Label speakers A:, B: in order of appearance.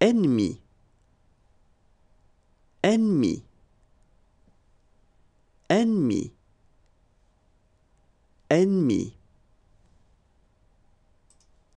A: ennemi ennemi ennemi ennemi